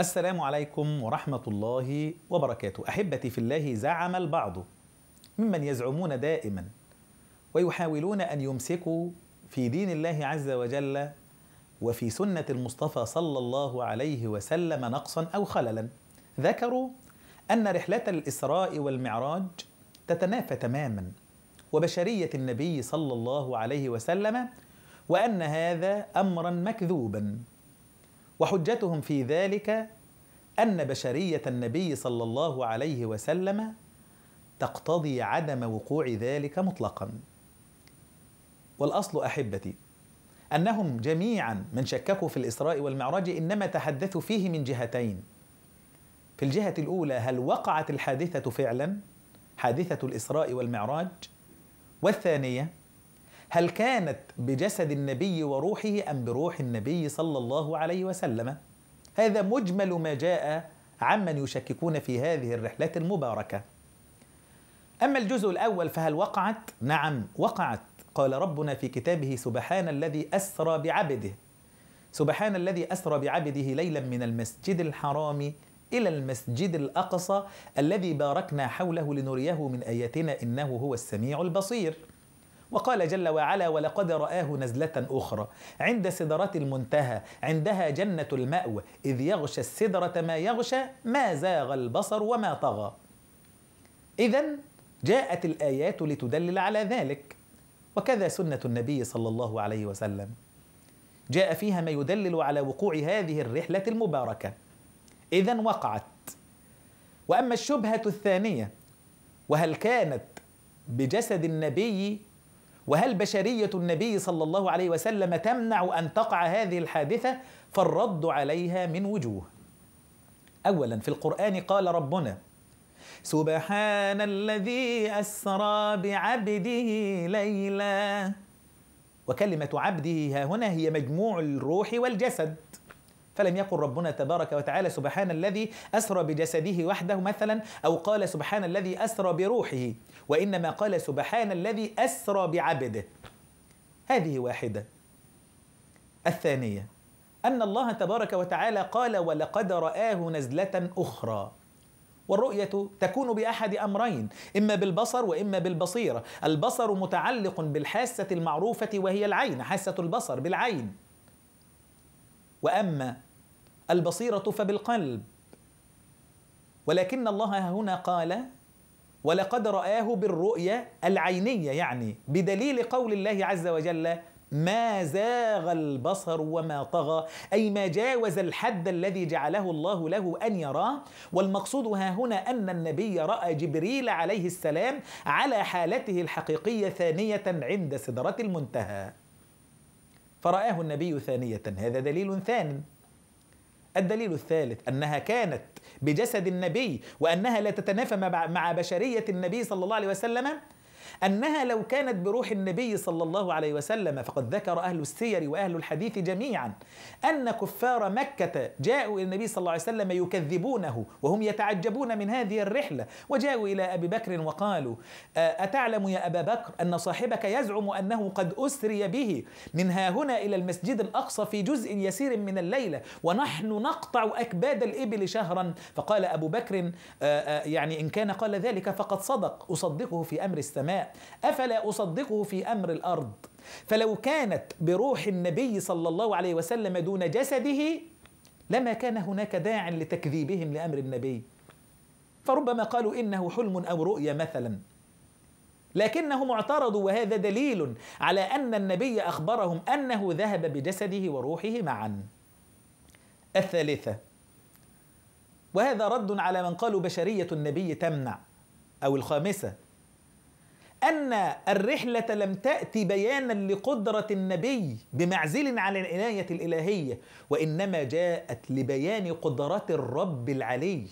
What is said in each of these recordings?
السلام عليكم ورحمة الله وبركاته أحبتي في الله زعم البعض ممن يزعمون دائما ويحاولون أن يمسكوا في دين الله عز وجل وفي سنة المصطفى صلى الله عليه وسلم نقصا أو خللا ذكروا أن رحلة الإسراء والمعراج تتنافى تماما وبشرية النبي صلى الله عليه وسلم وأن هذا أمرا مكذوبا وحجتهم في ذلك أن بشرية النبي صلى الله عليه وسلم تقتضي عدم وقوع ذلك مطلقا والأصل أحبتي أنهم جميعا من شككوا في الإسراء والمعراج إنما تحدثوا فيه من جهتين في الجهة الأولى هل وقعت الحادثة فعلا حادثة الإسراء والمعراج والثانية هل كانت بجسد النبي وروحه أم بروح النبي صلى الله عليه وسلم هذا مجمل ما جاء عمن يشككون في هذه الرحلات المباركة أما الجزء الأول فهل وقعت؟ نعم وقعت قال ربنا في كتابه سبحان الذي أسرى بعبده سبحان الذي أسرى بعبده ليلا من المسجد الحرام إلى المسجد الأقصى الذي باركنا حوله لنريه من آياتنا إنه هو السميع البصير وقال جل وعلا ولقد رآه نزلة أخرى عند سدرة المنتهى عندها جنة المأوى إذ يغشى السدرة ما يغشى ما زاغ البصر وما طغى إذا جاءت الآيات لتدلل على ذلك وكذا سنة النبي صلى الله عليه وسلم جاء فيها ما يدلل على وقوع هذه الرحلة المباركة إذا وقعت وأما الشبهة الثانية وهل كانت بجسد النبي وهل بشرية النبي صلى الله عليه وسلم تمنع أن تقع هذه الحادثة فالرد عليها من وجوه أولا في القرآن قال ربنا سبحان الذي أسرى بعبده ليلا وكلمة عبده ها هنا هي مجموع الروح والجسد فلم يقل ربنا تبارك وتعالى سبحان الذي أسرى بجسده وحده مثلا أو قال سبحان الذي أسرى بروحه وإنما قال سبحان الذي أسرى بعبده هذه واحدة الثانية أن الله تبارك وتعالى قال ولقد رآه نزلة أخرى والرؤية تكون بأحد أمرين إما بالبصر وإما بالبصيرة البصر متعلق بالحاسة المعروفة وهي العين حاسة البصر بالعين واما البصيره فبالقلب ولكن الله هنا قال ولقد رآه بالرؤيا العينية يعني بدليل قول الله عز وجل ما زاغ البصر وما طغى أي ما جاوز الحد الذي جعله الله له أن يراه والمقصود ها هنا أن النبي رأى جبريل عليه السلام على حالته الحقيقية ثانية عند سدرة المنتهى فرآه النبي ثانية هذا دليل ثان الدليل الثالث أنها كانت بجسد النبي وأنها لا تتنافى مع بشرية النبي صلى الله عليه وسلم أنها لو كانت بروح النبي صلى الله عليه وسلم فقد ذكر أهل السير وأهل الحديث جميعا أن كفار مكة جاءوا إلى النبي صلى الله عليه وسلم يكذبونه وهم يتعجبون من هذه الرحلة وجاءوا إلى أبي بكر وقالوا أتعلم يا أبا بكر أن صاحبك يزعم أنه قد أسري به من ها هنا إلى المسجد الأقصى في جزء يسير من الليلة ونحن نقطع أكباد الإبل شهرا فقال أبو بكر يعني إن كان قال ذلك فقد صدق أصدقه في أمر السماء أفلا أصدقه في أمر الأرض فلو كانت بروح النبي صلى الله عليه وسلم دون جسده لما كان هناك داع لتكذيبهم لأمر النبي فربما قالوا إنه حلم أو رؤيا مثلا لكنهم اعترضوا وهذا دليل على أن النبي أخبرهم أنه ذهب بجسده وروحه معا الثالثة وهذا رد على من قالوا بشرية النبي تمنع أو الخامسة أن الرحلة لم تأتي بيانا لقدرة النبي بمعزل عن العناية الإلهية وإنما جاءت لبيان قدرة الرب العلي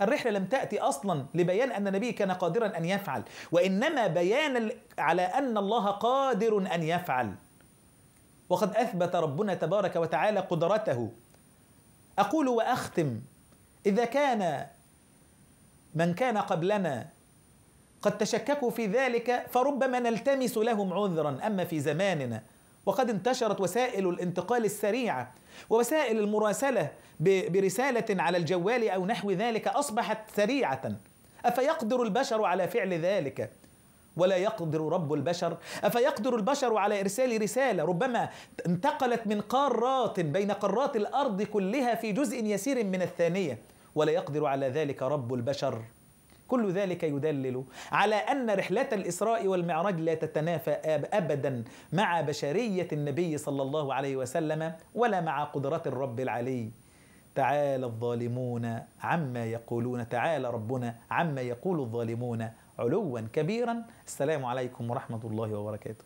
الرحلة لم تأتي أصلا لبيان أن النبي كان قادرا أن يفعل وإنما بيانا على أن الله قادر أن يفعل وقد أثبت ربنا تبارك وتعالى قدرته أقول وأختم إذا كان من كان قبلنا قد تشككوا في ذلك فربما نلتمس لهم عذرا أما في زماننا وقد انتشرت وسائل الانتقال السريعة ووسائل المراسلة برسالة على الجوال أو نحو ذلك أصبحت سريعة أفيقدر البشر على فعل ذلك؟ ولا يقدر رب البشر افيقدر البشر على ارسال رساله ربما انتقلت من قارات بين قارات الارض كلها في جزء يسير من الثانيه ولا يقدر على ذلك رب البشر كل ذلك يدلل على أن رحلة الإسراء والمعراج لا تتنافى أبدا مع بشرية النبي صلى الله عليه وسلم ولا مع قدرة الرب العلي تعالى الظالمون عما يقولون تعالى ربنا عما يقول الظالمون علوا كبيرا السلام عليكم ورحمة الله وبركاته